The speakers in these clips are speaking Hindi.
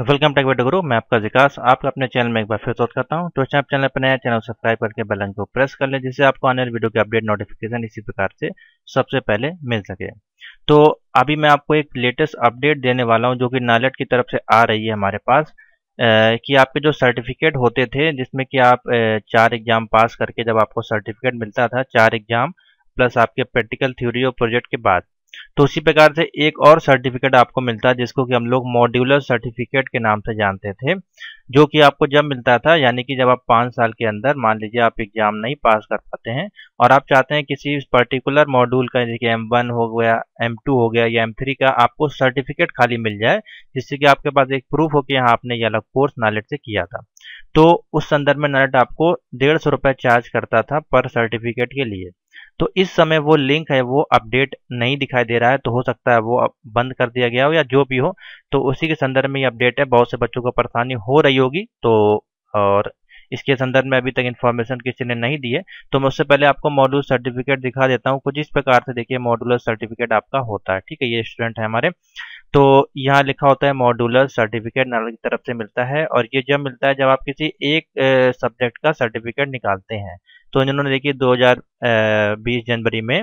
वेलकम टेक बेट गुरु मैं आपका विकास आपका अपने चैनल में एक बार फिर स्वागत करता हूं तो आप चैनल पर नया चैनल सब्सक्राइब करके बेल आइकन को प्रेस कर लें जिससे आपको आने वाले वीडियो के अपडेट नोटिफिकेशन इसी प्रकार से सबसे पहले मिल सके तो अभी मैं आपको एक लेटेस्ट अपडेट देने वाला हूँ जो कि नालेट की तरफ से आ रही है हमारे पास कि आपके जो सर्टिफिकेट होते थे जिसमें कि आप चार एग्जाम पास करके जब आपको सर्टिफिकेट मिलता था चार एग्जाम प्लस आपके प्रैक्टिकल थ्योरी और प्रोजेक्ट के बाद तो उसी प्रकार से एक और सर्टिफिकेट आपको मिलता है जिसको कि हम लोग मॉड्यूलर सर्टिफिकेट के नाम से जानते थे जो कि आपको जब मिलता था यानी कि जब आप पाँच साल के अंदर मान लीजिए आप एग्जाम नहीं पास कर पाते हैं और आप चाहते हैं किसी पर्टिकुलर मॉड्यूल का जैसे कि एम वन हो गया एम टू हो गया या एम थ्री का आपको सर्टिफिकेट खाली मिल जाए जिससे कि आपके पास एक प्रूफ हो कि यहाँ आपने ये अलग कोर्स नालेट से किया था तो उस संदर्भ में नालेट आपको डेढ़ सौ रुपये चार्ज करता था पर सर्टिफिकेट के लिए तो इस समय वो लिंक है वो अपडेट नहीं दिखाई दे रहा है तो हो सकता है वो बंद कर दिया गया हो या जो भी हो तो उसी के संदर्भ में ये अपडेट है बहुत से बच्चों को परेशानी हो रही होगी तो और इसके संदर्भ में अभी तक इन्फॉर्मेशन किसी ने नहीं दी है तो मैं उससे पहले आपको मॉड्यूल सर्टिफिकेट दिखा देता हूँ कुछ इस प्रकार से देखिए मॉड्यूलर सर्टिफिकेट आपका होता है ठीक है ये स्टूडेंट है हमारे तो यहाँ लिखा होता है मॉड्यूलर सर्टिफिकेट नाला की तरफ से मिलता है और ये जब मिलता है जब आप किसी एक सब्जेक्ट का सर्टिफिकेट निकालते हैं तो इन्होंने देखिए 2020 जनवरी में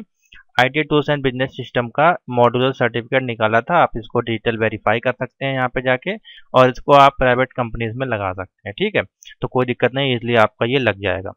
I T tools and business system का मॉड्यूलर सर्टिफिकेट निकाला था आप इसको डिजिटल वेरीफाई कर सकते हैं यहाँ पे जाके और इसको आप प्राइवेट कंपनीज में लगा सकते हैं ठीक है तो कोई दिक्कत नहीं इसलिए आपका ये लग जाएगा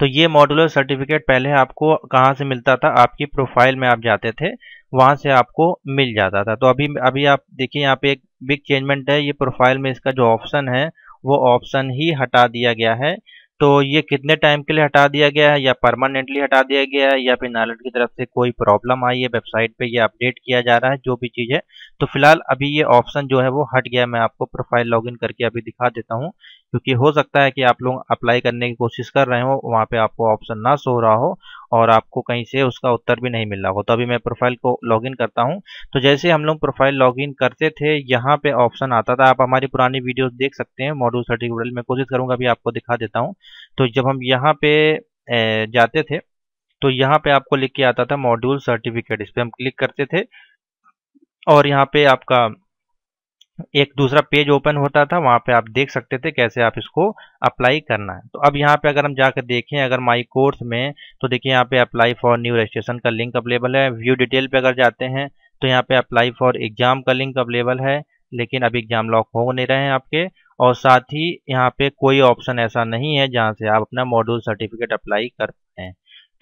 तो ये मॉड्यूलर सर्टिफिकेट पहले आपको कहाँ से मिलता था आपकी प्रोफाइल में आप जाते थे वहां से आपको मिल जाता था तो अभी अभी आप देखिए यहाँ पे एक बिग चेंजमेंट है ये प्रोफाइल में इसका जो ऑप्शन है वो ऑप्शन ही हटा दिया गया है तो ये कितने टाइम के लिए हटा दिया गया है या परमानेंटली हटा दिया गया है या फिर नालट की तरफ से कोई प्रॉब्लम आई है वेबसाइट पे ये अपडेट किया जा रहा है जो भी चीज़ है तो फिलहाल अभी ये ऑप्शन जो है वो हट गया मैं आपको प्रोफाइल लॉगिन करके अभी दिखा देता हूँ क्योंकि हो सकता है कि आप लोग अप्लाई करने की कोशिश कर रहे हो वहाँ पे आपको ऑप्शन ना सो रहा हो और आपको कहीं से उसका उत्तर भी नहीं मिल रहा हो तो अभी मैं प्रोफाइल को लॉगिन करता हूँ तो जैसे हम लोग प्रोफाइल लॉगिन करते थे यहाँ पे ऑप्शन आता था आप हमारी पुरानी वीडियो देख सकते हैं मॉड्यूल सर्टिफिकेट मैं कोशिश करूँगा अभी आपको दिखा देता हूँ तो जब हम यहाँ पे जाते थे तो यहाँ पे आपको लिख के आता था मॉड्यूल सर्टिफिकेट इस पर हम क्लिक करते थे और यहाँ पे आपका एक दूसरा पेज ओपन होता था वहाँ पे आप देख सकते थे कैसे आप इसको अप्लाई करना है तो अब यहाँ पे अगर हम जाकर देखें अगर माई कोर्स में तो देखिए यहाँ पे अप्लाई फॉर न्यू रजिस्ट्रेशन का लिंक अवेलेबल है व्यू डिटेल पे अगर जाते हैं तो यहाँ पे अप्लाई फॉर एग्जाम का लिंक अवेलेबल है लेकिन अभी एग्जाम लॉक हो नहीं रहे हैं आपके और साथ ही यहाँ पे कोई ऑप्शन ऐसा नहीं है जहाँ से आप अपना मॉड्यूल सर्टिफिकेट अप्लाई करते हैं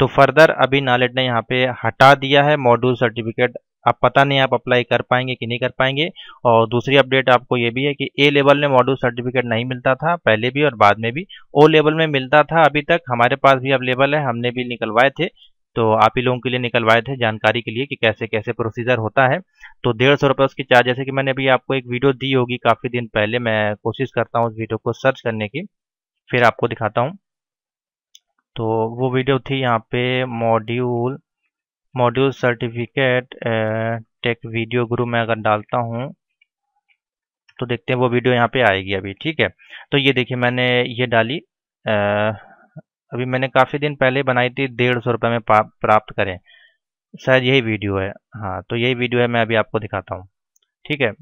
तो फर्दर अभी नालेट ने यहाँ पे हटा दिया है मॉड्यूल सर्टिफिकेट आप पता नहीं आप अप्लाई कर पाएंगे कि नहीं कर पाएंगे और दूसरी अपडेट आपको ये भी है कि ए लेवल में मॉड्यूल सर्टिफिकेट नहीं मिलता था पहले भी और बाद में भी ओ लेवल में मिलता था अभी तक हमारे पास भी अवेलेबल है हमने भी निकलवाए थे तो आप ही लोगों के लिए निकलवाए थे जानकारी के लिए कि कैसे कैसे प्रोसीजर होता है तो डेढ़ सौ रुपये उसकी चार्ज जैसे कि मैंने अभी आपको एक वीडियो दी होगी काफ़ी दिन पहले मैं कोशिश करता हूँ उस वीडियो को सर्च करने की फिर आपको दिखाता हूँ तो वो वीडियो थी यहाँ पे module module certificate tech video group में अगर डालता हूँ तो देखते हैं वो वीडियो यहाँ पे आएगी अभी ठीक है तो ये देखिए मैंने ये डाली आ, अभी मैंने काफ़ी दिन पहले बनाई थी डेढ़ सौ रुपये में प्राप्त करें शायद यही वीडियो है हाँ तो यही वीडियो है मैं अभी आपको दिखाता हूँ ठीक है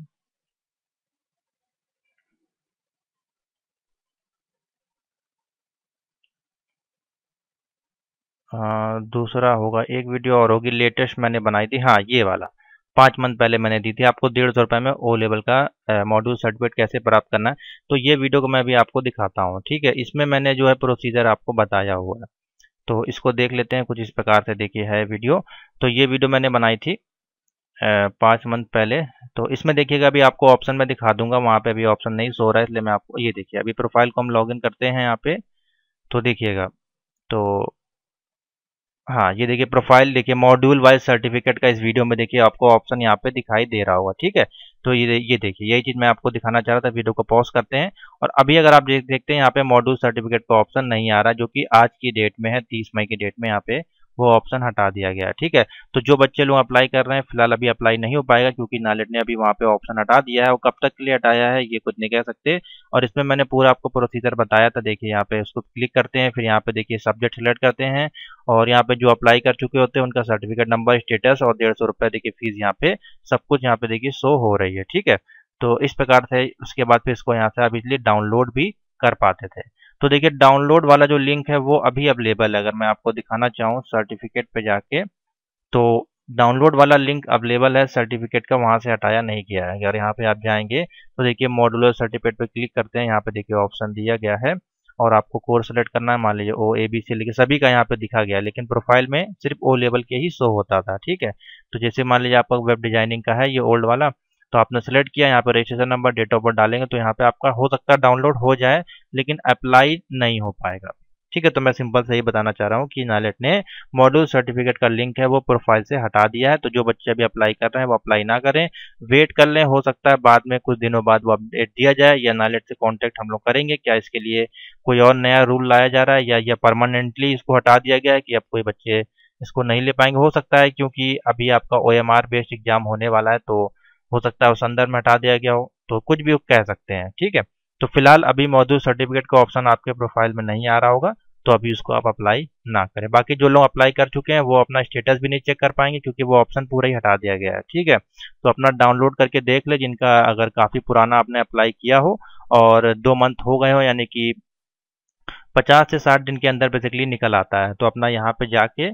दूसरा होगा एक वीडियो और होगी लेटेस्ट मैंने बनाई थी हाँ ये वाला पाँच मंथ पहले मैंने दी थी आपको डेढ़ सौ रुपये में ओ लेवल का मॉड्यूल सर्टिफिकेट कैसे प्राप्त करना है तो ये वीडियो को मैं अभी आपको दिखाता हूँ ठीक है इसमें मैंने जो है प्रोसीजर आपको बताया हुआ है तो इसको देख लेते हैं कुछ इस प्रकार से देखिए है वीडियो तो ये वीडियो मैंने बनाई थी पाँच मंथ पहले तो इसमें देखिएगा अभी आपको ऑप्शन में दिखा दूंगा वहाँ पर अभी ऑप्शन नहीं सो रहा है इसलिए मैं आपको ये देखिए अभी प्रोफाइल को हम लॉग करते हैं यहाँ पे तो देखिएगा तो हाँ ये देखिए प्रोफाइल देखिए मॉड्यूल वाइज सर्टिफिकेट का इस वीडियो में देखिए आपको ऑप्शन यहाँ पे दिखाई दे रहा होगा ठीक है तो ये ये देखिए यही चीज़ मैं आपको दिखाना चाह रहा था वीडियो को पॉज करते हैं और अभी अगर आप देख देखते हैं यहाँ पे मॉड्यूल सर्टिफिकेट का ऑप्शन नहीं आ रहा जो कि आज की डेट में है तीस मई की डेट में यहाँ पे वो ऑप्शन हटा दिया गया ठीक है तो जो बच्चे लोग अप्लाई कर रहे हैं फिलहाल अभी अप्लाई नहीं हो पाएगा क्योंकि नालेट ने अभी वहाँ पे ऑप्शन हटा दिया है और कब तक के लिए हटाया है ये कुछ नहीं कह सकते और इसमें मैंने पूरा आपको प्रोसीजर बताया था देखिए यहाँ पे उसको क्लिक करते हैं फिर यहाँ पे देखिए सब्जेक्ट सिलेक्ट करते हैं और यहाँ पे जो अप्लाई कर चुके होते हैं उनका सर्टिफिकेट नंबर स्टेटस और डेढ़ सौ रुपये देखिए फीस यहाँ पे सब कुछ यहाँ पे देखिए शो हो रही है ठीक है तो इस प्रकार से उसके बाद फिर इसको यहाँ से आप इसलिए डाउनलोड भी कर पाते थे तो देखिए डाउनलोड वाला जो लिंक है वो अभी अवेलेबल है अगर मैं आपको दिखाना चाहूँ सर्टिफिकेट पे जाके तो डाउनलोड वाला लिंक अवेलेबल है सर्टिफिकेट का वहाँ से हटाया नहीं गया है अगर यहाँ पे आप जाएंगे तो देखिए मॉडुलर सर्टिफिकेट पे क्लिक करते हैं यहाँ पे देखिए ऑप्शन दिया गया है और आपको कोर्स सेलेक्ट करना है मान लीजिए ओ ए बी सी लेकिन सभी का यहाँ पे दिखा गया लेकिन प्रोफाइल में सिर्फ ओ लेवल के ही शो होता था ठीक है तो जैसे मान लीजिए आपका वेब डिजाइनिंग का है ये ओल्ड वाला तो आपने सेलेक्ट किया यहाँ पर registration number date of birth डालेंगे तो यहाँ पे आपका हो सकता है डाउनलोड हो जाए लेकिन अप्लाई नहीं हो पाएगा ठीक है तो मैं सिंपल से ही बताना चाह रहा हूँ कि नालेट ने मॉड्यूल सर्टिफिकेट का लिंक है वो प्रोफाइल से हटा दिया है तो जो बच्चे अभी अप्लाई कर रहे हैं वो अप्लाई ना करें वेट कर लें हो सकता है बाद में कुछ दिनों बाद वो अपडेट दिया जाए या नालेट से कॉन्टैक्ट हम लोग करेंगे क्या इसके लिए कोई और नया रूल लाया जा रहा है या, या परमानेंटली इसको हटा दिया गया है कि अब कोई बच्चे इसको नहीं ले पाएंगे हो सकता है क्योंकि अभी आपका ओ बेस्ड एग्जाम होने वाला है तो हो सकता है उस अंदर में हटा दिया गया हो तो कुछ भी कह सकते हैं ठीक है तो फिलहाल अभी मौजूद सर्टिफिकेट का ऑप्शन आपके प्रोफाइल में नहीं आ रहा होगा तो अभी उसको आप अप्लाई ना करें बाकी जो लोग अप्लाई कर चुके हैं वो अपना स्टेटस भी नहीं चेक कर पाएंगे क्योंकि वो ऑप्शन पूरा ही हटा दिया गया है ठीक है तो अपना डाउनलोड करके देख ले जिनका अगर काफ़ी पुराना आपने अप्लाई किया हो और दो मंथ हो गए हो यानी कि पचास से साठ दिन के अंदर बेसिकली निकल आता है तो अपना यहाँ पे जाके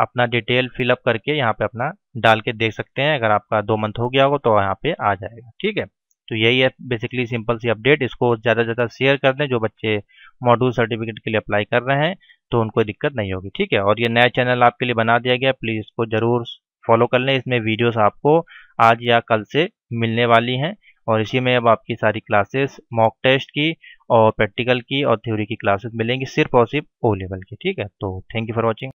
अपना डिटेल फिलअप करके यहाँ पे अपना डाल के देख सकते हैं अगर आपका दो मंथ हो गया होगा तो यहाँ पे आ जाएगा ठीक है तो यही है बेसिकली सिंपल सी अपडेट इसको ज़्यादा से ज़्यादा शेयर कर दें जो बच्चे मॉड्यूल सर्टिफिकेट के लिए अप्लाई कर रहे हैं तो उनको दिक्कत नहीं होगी ठीक है और ये नया चैनल आपके लिए बना दिया गया प्लीज़ इसको ज़रूर फॉलो कर लें इसमें वीडियोस आपको आज या कल से मिलने वाली हैं और इसी में अब आपकी सारी क्लासेस मॉक टेस्ट की और प्रैक्टिकल की और थ्योरी की क्लासेस मिलेंगी सिर्फ और सिर्फ ओ लेवल की ठीक है तो थैंक यू फॉर वॉचिंग